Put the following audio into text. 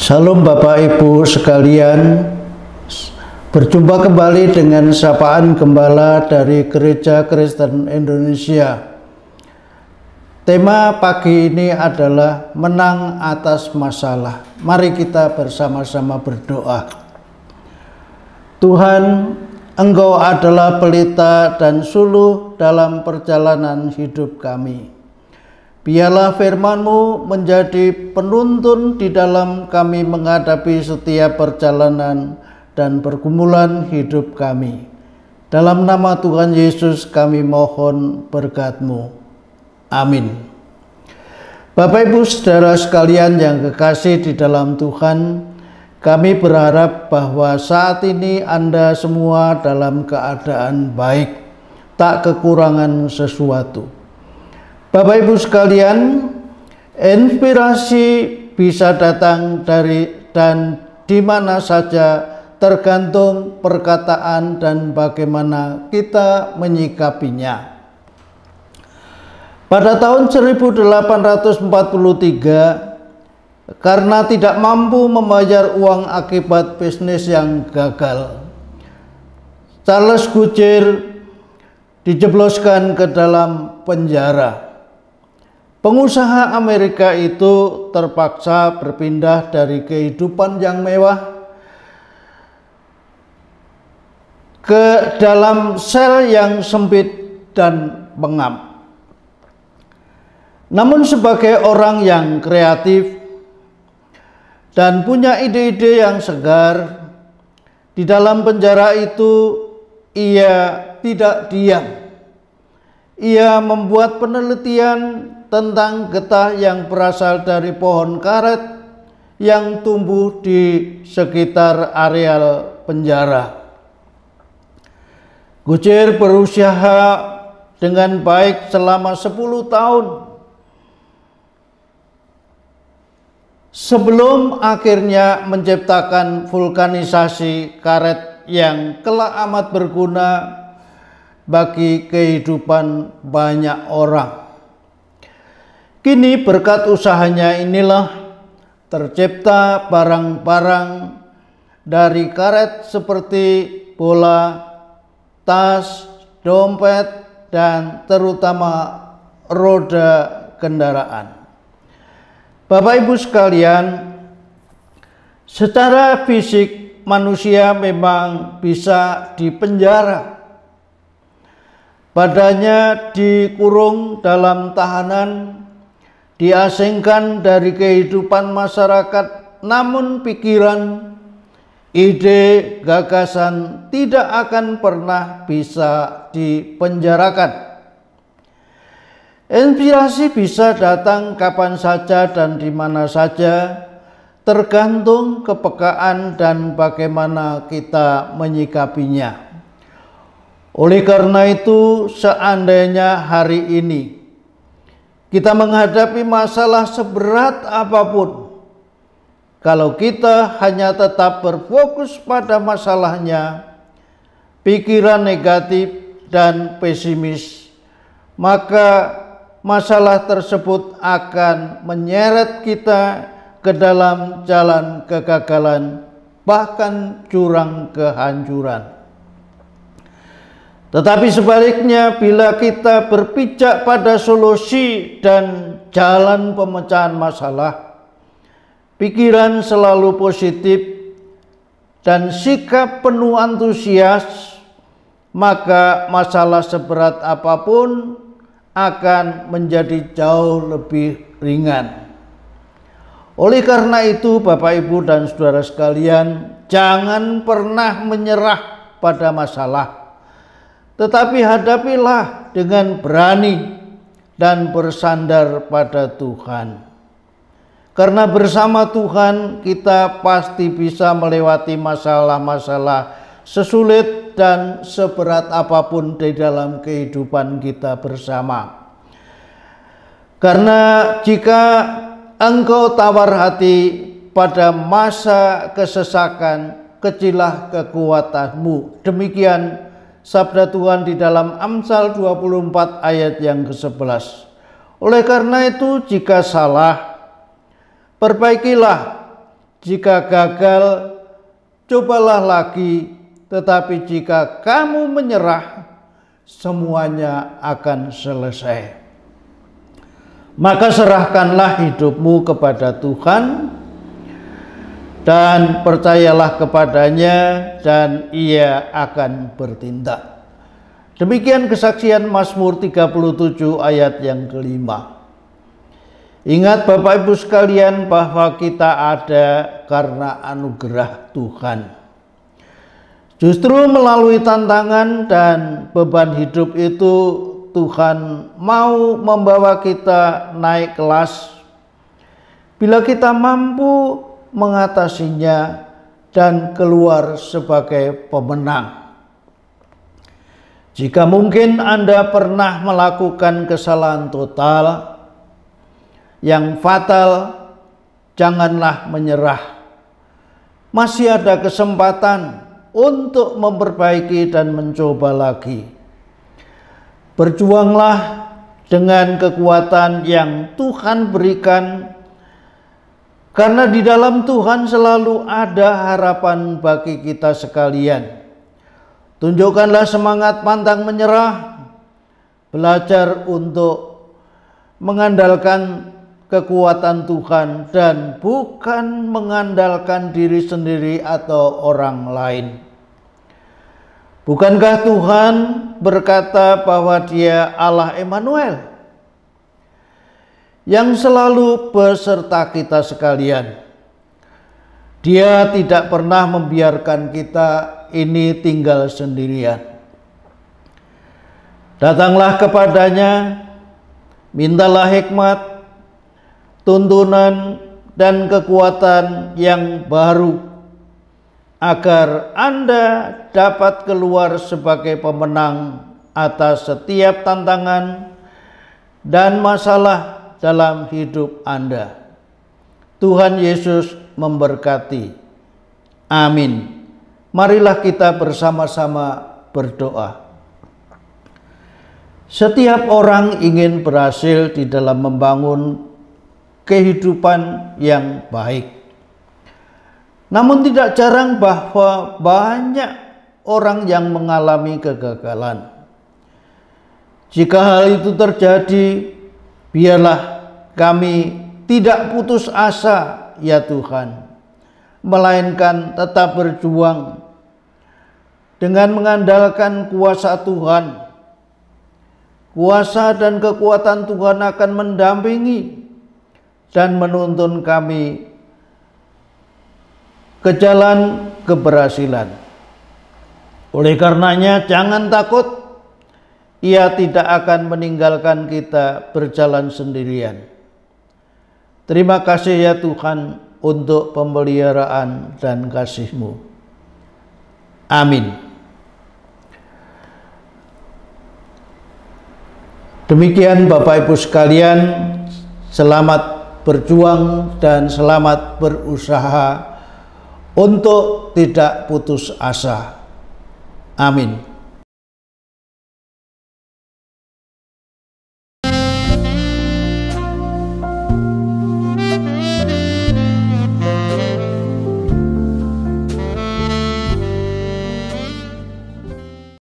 Salam Bapak Ibu sekalian, berjumpa kembali dengan sapaan gembala dari Gereja Kristen Indonesia. Tema pagi ini adalah menang atas masalah. Mari kita bersama-sama berdoa. Tuhan, Engkau adalah pelita dan suluh dalam perjalanan hidup kami. Biarlah firmanMu menjadi penuntun di dalam kami menghadapi setiap perjalanan dan pergumulan hidup kami. Dalam nama Tuhan Yesus kami mohon berkat Amin. Bapak Ibu Saudara sekalian yang kekasih di dalam Tuhan, kami berharap bahwa saat ini Anda semua dalam keadaan baik, tak kekurangan sesuatu. Bapak Ibu sekalian, inspirasi bisa datang dari dan di mana saja tergantung perkataan dan bagaimana kita menyikapinya. Pada tahun 1843 karena tidak mampu membayar uang akibat bisnis yang gagal, Charles Goodyear dijebloskan ke dalam penjara. Pengusaha Amerika itu terpaksa berpindah dari kehidupan yang mewah ke dalam sel yang sempit dan pengap. Namun sebagai orang yang kreatif dan punya ide-ide yang segar, di dalam penjara itu ia tidak diam. Ia membuat penelitian tentang getah yang berasal dari pohon karet yang tumbuh di sekitar areal penjara. Gucir berusaha dengan baik selama 10 tahun sebelum akhirnya menciptakan vulkanisasi karet yang kelak amat berguna bagi kehidupan banyak orang. Kini berkat usahanya inilah tercipta barang-barang dari karet seperti bola, tas, dompet, dan terutama roda kendaraan. Bapak Ibu sekalian, secara fisik manusia memang bisa dipenjara. Badannya dikurung dalam tahanan diasingkan dari kehidupan masyarakat, namun pikiran, ide, gagasan tidak akan pernah bisa dipenjarakan. Inspirasi bisa datang kapan saja dan di mana saja, tergantung kepekaan dan bagaimana kita menyikapinya. Oleh karena itu, seandainya hari ini kita menghadapi masalah seberat apapun. Kalau kita hanya tetap berfokus pada masalahnya, pikiran negatif dan pesimis, maka masalah tersebut akan menyeret kita ke dalam jalan kegagalan, bahkan curang kehancuran. Tetapi sebaliknya bila kita berpijak pada solusi dan jalan pemecahan masalah, pikiran selalu positif dan sikap penuh antusias, maka masalah seberat apapun akan menjadi jauh lebih ringan. Oleh karena itu, Bapak, Ibu, dan saudara sekalian, jangan pernah menyerah pada masalah tetapi hadapilah dengan berani dan bersandar pada Tuhan. Karena bersama Tuhan kita pasti bisa melewati masalah-masalah sesulit dan seberat apapun di dalam kehidupan kita bersama. Karena jika engkau tawar hati pada masa kesesakan, kecilah kekuatanmu. Demikian sabda Tuhan di dalam Amsal 24 ayat yang ke-11. Oleh karena itu jika salah, perbaikilah. Jika gagal, cobalah lagi. Tetapi jika kamu menyerah, semuanya akan selesai. Maka serahkanlah hidupmu kepada Tuhan dan percayalah kepadanya dan ia akan bertindak. Demikian kesaksian Mazmur 37 ayat yang kelima. Ingat Bapak Ibu sekalian bahwa kita ada karena anugerah Tuhan. Justru melalui tantangan dan beban hidup itu Tuhan mau membawa kita naik kelas. Bila kita mampu mengatasinya dan keluar sebagai pemenang. Jika mungkin Anda pernah melakukan kesalahan total yang fatal, janganlah menyerah. Masih ada kesempatan untuk memperbaiki dan mencoba lagi. Berjuanglah dengan kekuatan yang Tuhan berikan karena di dalam Tuhan selalu ada harapan bagi kita sekalian. Tunjukkanlah semangat pantang menyerah, belajar untuk mengandalkan kekuatan Tuhan dan bukan mengandalkan diri sendiri atau orang lain. Bukankah Tuhan berkata bahwa Dia Allah Emanuel? yang selalu beserta kita sekalian. Dia tidak pernah membiarkan kita ini tinggal sendirian. Datanglah kepadanya, mintalah hikmat, tuntunan, dan kekuatan yang baru agar Anda dapat keluar sebagai pemenang atas setiap tantangan dan masalah dalam hidup Anda. Tuhan Yesus memberkati. Amin. Marilah kita bersama-sama berdoa. Setiap orang ingin berhasil di dalam membangun kehidupan yang baik. Namun tidak jarang bahwa banyak orang yang mengalami kegagalan. Jika hal itu terjadi, Biarlah kami tidak putus asa ya Tuhan, melainkan tetap berjuang dengan mengandalkan kuasa Tuhan. Kuasa dan kekuatan Tuhan akan mendampingi dan menuntun kami ke jalan keberhasilan. Oleh karenanya, jangan takut ia tidak akan meninggalkan kita berjalan sendirian. Terima kasih ya Tuhan untuk pemeliharaan dan kasih-Mu. Amin. Demikian Bapak Ibu sekalian, selamat berjuang dan selamat berusaha untuk tidak putus asa. Amin.